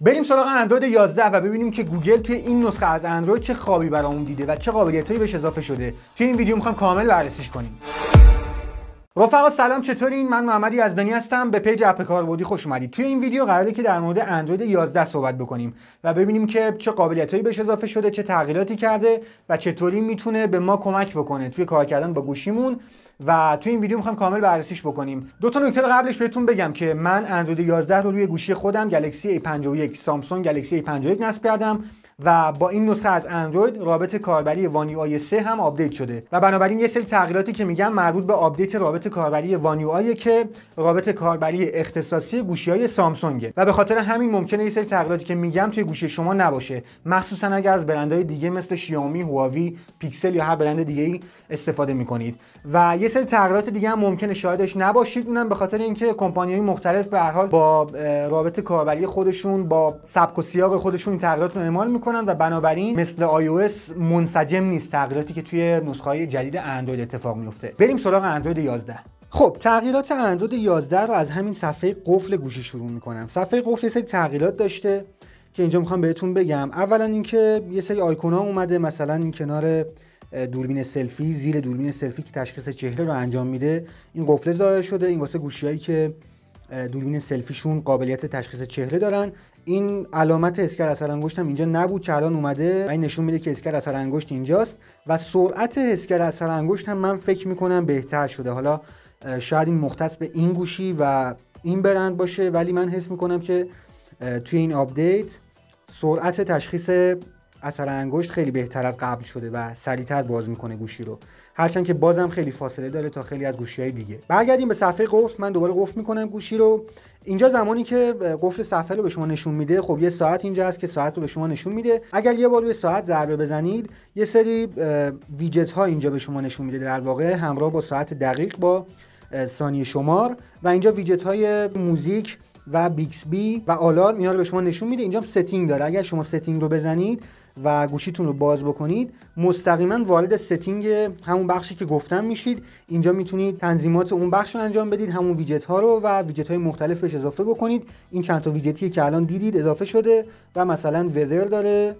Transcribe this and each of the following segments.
بریم سراغ اندروید 11 و ببینیم که گوگل توی این نسخه از اندروید چه خوابی برامون دیده و چه قابلیتایی بهش اضافه شده توی این ویدیو میخوام کامل بررسیش کنیم رفقا سلام چطورین من محمد یزدانی هستم به پیج اپ کاربردی خوش اومدید توی این ویدیو قراره که در مورد اندروید 11 صحبت بکنیم و ببینیم که چه قابلیتهایی بهش اضافه شده چه تغییراتی کرده و چطوری میتونه به ما کمک بکنه توی کار کردن با گوشیمون و توی این ویدیو میخوام کامل بررسیش بکنیم دو تا نکته قبلش بهتون بگم که من اندروید 11 رو روی گوشی خودم گلکسی A51 سامسونگ گلکسی A51 نصب کردم و با این نسخه از اندروید رابط کاربری وان آی 3 هم آپدیت شده و بنابراین یه سری تغییراتی که میگم مربوط به آپدیت رابط کاربری وان آی که رابط کاربری اختصاصی گوشی های سامسونگه و به خاطر همین ممکنه یه سری تغییراتی که میگم توی گوشی شما نباشه مخصوصا اگر از برندهای دیگه مثل شیائومی، هواوی، پیکسل یا هر برند دیگه ای استفاده میکنید و یه سری تغییرات دیگه هم ممکنه شاهدش نباشید اونم به خاطر اینکه کمپانی‌های مختلف به هر حال با رابط کاربری خودشون با سبک و سیاق خودشون این تغییرات رو اعمال میکنن کنن و بنابراین مثل iOS منسجم نیست تغییراتی که توی نسخه جدید اندروید اتفاق میفته بریم سراغ اندروید 11 خب تغییرات اندروید 11 رو از همین صفحه قفل گوشی شروع میکنم صفحه قفل یه سری تغییرات داشته که اینجا میخوام بهتون بگم اولا اینکه یه سری آیکون ها اومده مثلا این کنار دوربین سلفی زیر دوربین سلفی که تشخیص چهره رو انجام میده این قفله ظاهر شده این واسه گوشیایی که دوربین سلفیشون قابلیت تشخیص چهره دارن این علامت اسکر اثر انگشت هم اینجا نبود که الان اومده و این نشون میده که اسکر اثر انگشت اینجاست و سرعت اسکر اثر انگشت هم من فکر میکنم بهتر شده حالا شاید این مختص به این گوشی و این برند باشه ولی من حس میکنم که توی این آپدیت سرعت تشخیص اثر انگشت خیلی بهتر از قبل شده و سریعتر باز میکنه گوشی رو هرچند که بازم خیلی فاصله داره تا خیلی از گوشی های دیگه برگردیم به صفحه قفل من دوباره قفل میکنم گوشی رو اینجا زمانی که قفل صفحه رو به شما نشون میده خب یه ساعت اینجا هست که ساعت رو به شما نشون میده اگر یه بار روی ساعت ضربه بزنید یه سری ویجت ها اینجا به شما نشون میده در واقع همراه با ساعت دقیق با ثانیه شمار و اینجا ویجت های موزیک و بی و آلار اینا رو به شما نشون میده اینجا هم ستینگ داره اگر شما ستینگ رو بزنید و گوشیتون رو باز بکنید مستقیما وارد ستینگ همون بخشی که گفتم میشید اینجا میتونید تنظیمات اون بخش رو انجام بدید همون ویجت ها رو و ویجت های مختلف بهش اضافه بکنید این چند تا ویجتی که الان دیدید اضافه شده و مثلا وذر داره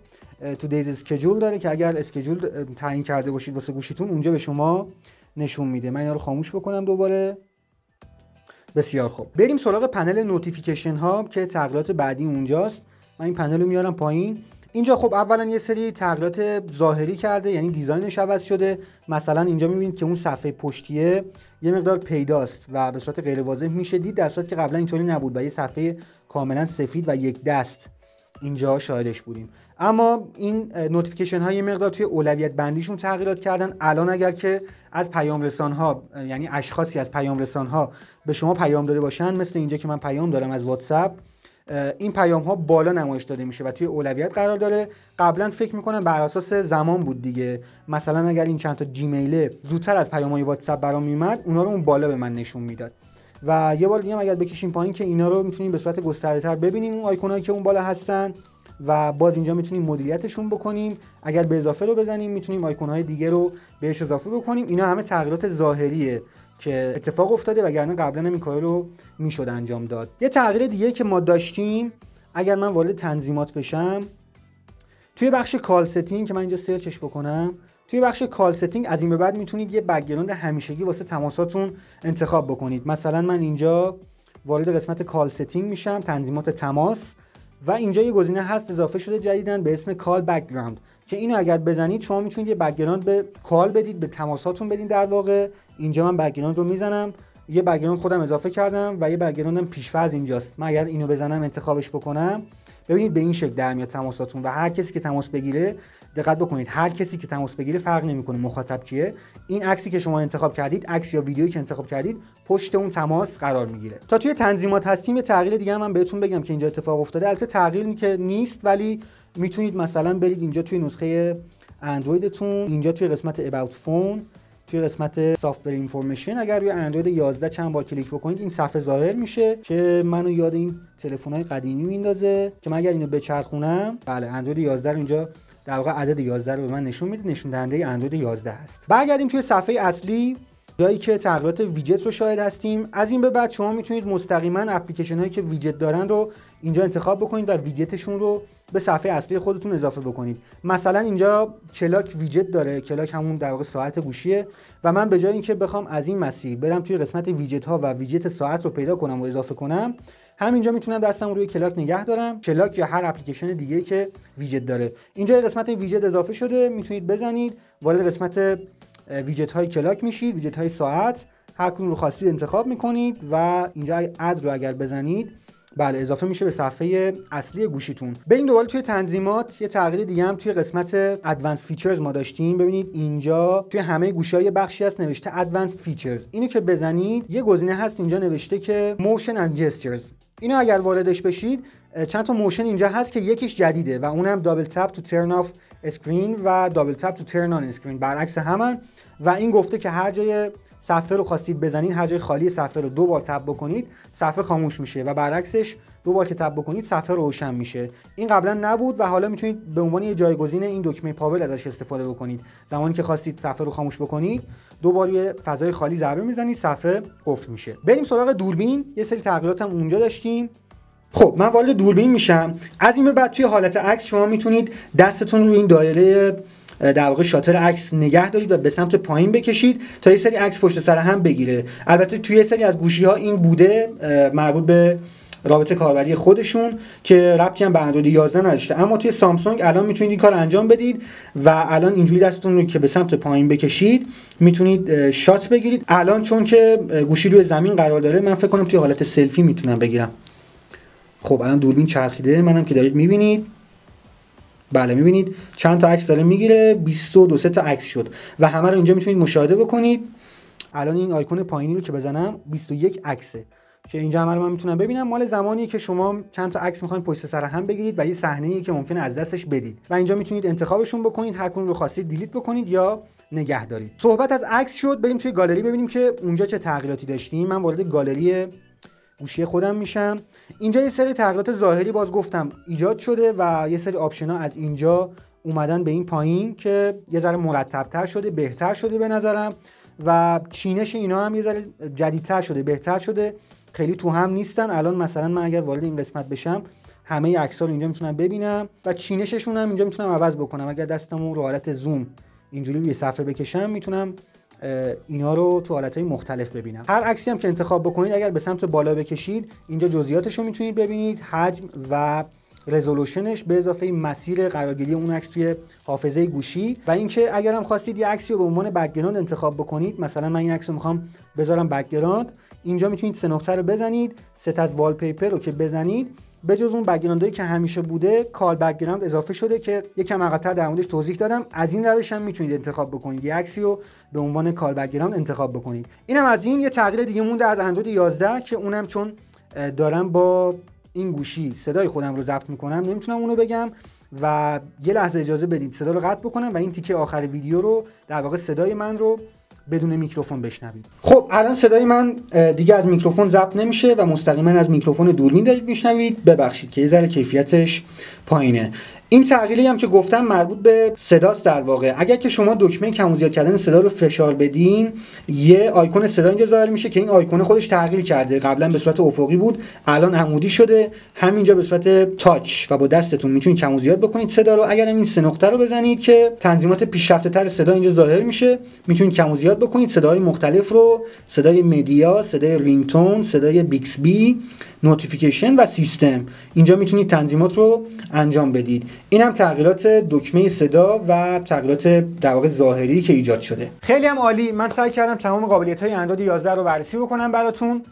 تو دیز اسکیجول داره که اگر اسکیجول تعیین کرده باشید واسه گوشیتون اونجا به شما نشون میده من اینا رو خاموش بکنم دوباره بسیار خوب بریم سراغ پنل نوتیفیکیشن ها که تغییرات بعدی اونجاست من این پنل رو میارم پایین اینجا خب اولا یه سری تغییرات ظاهری کرده یعنی دیزاینش عوض شده مثلا اینجا میبینید که اون صفحه پشتیه یه مقدار پیداست و به صورت غیر واضح میشه دید در که قبلا اینطوری نبود و یه صفحه کاملا سفید و یک دست اینجا شاهدش بودیم اما این نوتیفیکیشن های مقدار توی اولویت بندیشون تغییرات کردن الان اگر که از پیام رسان ها یعنی اشخاصی از پیام رسان ها به شما پیام داده باشن مثل اینجا که من پیام دارم از واتساپ این پیام ها بالا نمایش داده میشه و توی اولویت قرار داره قبلا فکر میکنم بر اساس زمان بود دیگه مثلا اگر این چند تا جیمیله زودتر از پیام های واتساپ برام میومد اونا رو اون بالا به من نشون میداد و یه بار دیگه اگر بکشیم پایین که اینا رو میتونیم به صورت تر ببینیم اون آیکونایی که اون بالا هستن و باز اینجا میتونیم مدیریتشون بکنیم اگر به اضافه رو بزنیم میتونیم آیکون های دیگه رو بهش اضافه بکنیم اینا همه تغییرات ظاهریه که اتفاق افتاده وگرنه قبلا هم این کار رو میشد انجام داد یه تغییر دیگه که ما داشتیم اگر من وارد تنظیمات بشم توی بخش کال ستینگ که من اینجا سرچش بکنم توی بخش کال ستینگ از این به بعد میتونید یه بک‌گراند همیشگی واسه تماساتون انتخاب بکنید مثلا من اینجا وارد قسمت کال ستینگ میشم تنظیمات تماس و اینجا یه گزینه هست اضافه شده جدیدن به اسم کال بک‌گراند که اینو اگر بزنید شما میتونید یه بکگراند به کال بدید به تماساتون بدین در واقع اینجا من بکگراند رو میزنم یه بکگراند خودم اضافه کردم و یه بکگراندم پیشفرض اینجاست من اگر اینو بزنم انتخابش بکنم ببینید به این شکل در میاد تماساتون و هر کسی که تماس بگیره دقت بکنید هر کسی که تماس بگیره فرق نمیکنه مخاطب کیه این عکسی که شما انتخاب کردید عکس یا ویدیویی که انتخاب کردید پشت اون تماس قرار میگیره تا توی تنظیمات هستیم یه تغییر دیگه من بهتون بگم که اینجا اتفاق افتاده البته تغییری که نیست ولی میتونید مثلا برید اینجا توی نسخه اندرویدتون اینجا توی قسمت about فون توی قسمت سافتور اینفورمیشن اگر روی اندروید 11 چند بار کلیک بکنید این صفحه ظاهر میشه که منو یاد این تلفن‌های قدیمی میندازه که من اگر اینو بچرخونم بله اندروید 11 اینجا در واقع عدد 11 رو به من نشون میده نشون دهنده اندروید 11 هست برگردیم توی صفحه اصلی جایی که تغییرات ویجت رو شاهد هستیم از این به بعد شما میتونید مستقیما اپلیکیشن هایی که ویجت دارن رو اینجا انتخاب بکنید و ویجتشون رو به صفحه اصلی خودتون اضافه بکنید مثلا اینجا کلاک ویجت داره کلاک همون در واقع ساعت گوشیه و من به جای اینکه بخوام از این مسیر برم توی قسمت ویجت ها و ویجت ساعت رو پیدا کنم و اضافه کنم همینجا میتونم دستم روی کلاک نگه دارم کلاک یا هر اپلیکیشن دیگه که ویجت داره اینجا قسمت ویجت اضافه شده میتونید بزنید وارد قسمت ویجت های کلاک میشید ویجت های ساعت هر کدوم رو خواستید انتخاب میکنید و اینجا اد رو اگر بزنید بله اضافه میشه به صفحه اصلی گوشیتون به این دوباره توی تنظیمات یه تغییر دیگه هم توی قسمت ادوانس فیچرز ما داشتیم ببینید اینجا توی همه گوشه یه بخشی هست نوشته Advanced فیچرز اینو که بزنید یه گزینه هست اینجا نوشته که موشن اند جسترز اینو اگر واردش بشید چند تا موشن اینجا هست که یکیش جدیده و اونم دابل تپ تو ترن آف اسکرین و دابل تپ تو ترن آن اسکرین برعکس همن و این گفته که هر جای صفحه رو خواستید بزنید هر جای خالی صفحه رو دو بار تپ بکنید صفحه خاموش میشه و برعکسش دو بار که تپ بکنید صفحه روشن میشه این قبلا نبود و حالا میتونید به عنوان یه جایگزین این دکمه پاول ازش استفاده بکنید زمانی که خواستید صفحه رو خاموش بکنید دو بار روی فضای خالی ضربه میزنید صفحه قفل میشه بریم سراغ دوربین یه سری تغییرات هم اونجا داشتیم خب من وارد دوربین میشم از این به بعد توی حالت عکس شما میتونید دستتون رو این دایره در واقع شاتر عکس نگه دارید و به سمت پایین بکشید تا یه سری عکس پشت سر هم بگیره البته توی یه سری از گوشی ها این بوده مربوط به رابطه کاربری خودشون که ربطی هم به اندروید 11 نداشته اما توی سامسونگ الان میتونید این کار انجام بدید و الان اینجوری دستتون رو که به سمت پایین بکشید میتونید شات بگیرید الان چون که گوشی روی زمین قرار داره من فکر کنم توی حالت سلفی میتونم بگیرم خب الان دوربین چرخیده منم که دارید میبینید بله میبینید چند تا عکس داره میگیره 22 تا عکس شد و همه رو اینجا میتونید مشاهده بکنید الان این آیکون پایینی رو که بزنم 21 عکسه که اینجا همه رو من میتونم ببینم مال زمانی که شما چند تا عکس میخواین پشت سر هم بگیرید و یه صحنه که ممکنه از دستش بدید و اینجا میتونید انتخابشون بکنید هر رو خواستید دیلیت بکنید یا نگه دارید صحبت از عکس شد بریم توی گالری ببینیم که اونجا چه تغییراتی داشتیم من وارد گالری گوشی خودم میشم اینجا یه سری تغییرات ظاهری باز گفتم ایجاد شده و یه سری آپشن ها از اینجا اومدن به این پایین که یه ذره مرتبتر شده بهتر شده به نظرم و چینش اینا هم یه ذره جدیدتر شده بهتر شده خیلی تو هم نیستن الان مثلا من اگر وارد این قسمت بشم همه عکس‌ها رو اینجا میتونم ببینم و چینششون هم اینجا میتونم عوض بکنم اگر دستمو رو حالت زوم اینجوری روی صفحه بکشم میتونم اینا رو تو حالت های مختلف ببینم هر عکسی هم که انتخاب بکنید اگر به سمت بالا بکشید اینجا جزئیاتش رو میتونید ببینید حجم و رزولوشنش به اضافه مسیر قرارگیری اون عکس توی حافظه گوشی و اینکه اگر هم خواستید یه عکسی رو به عنوان بکگراند انتخاب بکنید مثلا من این عکس رو میخوام بذارم بکگراند اینجا میتونید سه نقطه رو بزنید ست از والپیپر رو که بزنید به جز اون بک‌گراندی که همیشه بوده کال بگیراند اضافه شده که یکم عقبتر در موردش توضیح دادم از این روش هم میتونید انتخاب بکنید یه عکسی رو به عنوان کال بگیراند انتخاب بکنید اینم از این یه تغییر دیگه مونده از اندروید 11 که اونم چون دارم با این گوشی صدای خودم رو ضبط میکنم نمیتونم اونو بگم و یه لحظه اجازه بدید صدا رو قطع بکنم و این تیکه آخر ویدیو رو در واقع صدای من رو بدون میکروفون بشنوید خب الان صدای من دیگه از میکروفون ضبط نمیشه و مستقیما از میکروفون دور دارید میشنوید ببخشید که یه ذره کیفیتش پایینه این تغییری هم که گفتم مربوط به صداست در واقع اگر که شما دکمه کم کردن صدا رو فشار بدین یه آیکون صدا اینجا ظاهر میشه که این آیکون خودش تغییر کرده قبلا به صورت افقی بود الان عمودی شده همینجا به صورت تاچ و با دستتون میتونید کم و زیاد بکنید صدا رو اگر هم این سه نقطه رو بزنید که تنظیمات پیشرفته تر صدا اینجا ظاهر میشه میتونید کم و زیاد بکنید صداهای مختلف رو صدای مدیا صدای رینگتون صدای بیکسبی نوتیفیکیشن و سیستم اینجا میتونید تنظیمات رو انجام بدید این هم تغییرات دکمه صدا و تغییرات در واقع ظاهری که ایجاد شده خیلی هم عالی من سعی کردم تمام قابلیت های انداد 11 رو بررسی بکنم براتون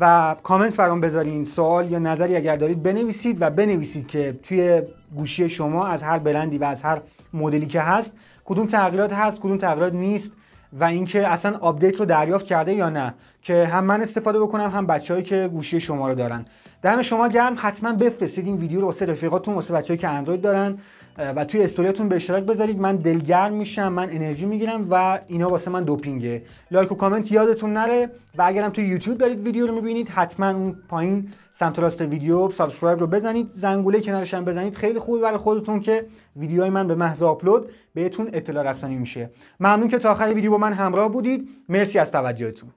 و کامنت برام بذارین سوال یا نظری اگر دارید بنویسید و بنویسید که توی گوشی شما از هر بلندی و از هر مدلی که هست کدوم تغییرات هست کدوم تغییرات نیست و اینکه اصلا آپدیت رو دریافت کرده یا نه که هم من استفاده بکنم هم بچههایی که گوشی شما رو دارن دم شما گرم حتما بفرستید این ویدیو رو واسه رفیقاتون واسه بچههایی که اندروید دارن و توی استوریتون به اشتراک بذارید من دلگرم میشم من انرژی میگیرم و اینا واسه من دوپینگه لایک و کامنت یادتون نره و اگرم توی یوتیوب دارید ویدیو رو میبینید حتما اون پایین سمت راست ویدیو سابسکرایب رو بزنید زنگوله کنارش هم بزنید خیلی خوبه برای خودتون که ویدیوهای من به محض آپلود بهتون اطلاع رسانی میشه ممنون که تا آخر ویدیو با من همراه بودید مرسی از توجهتون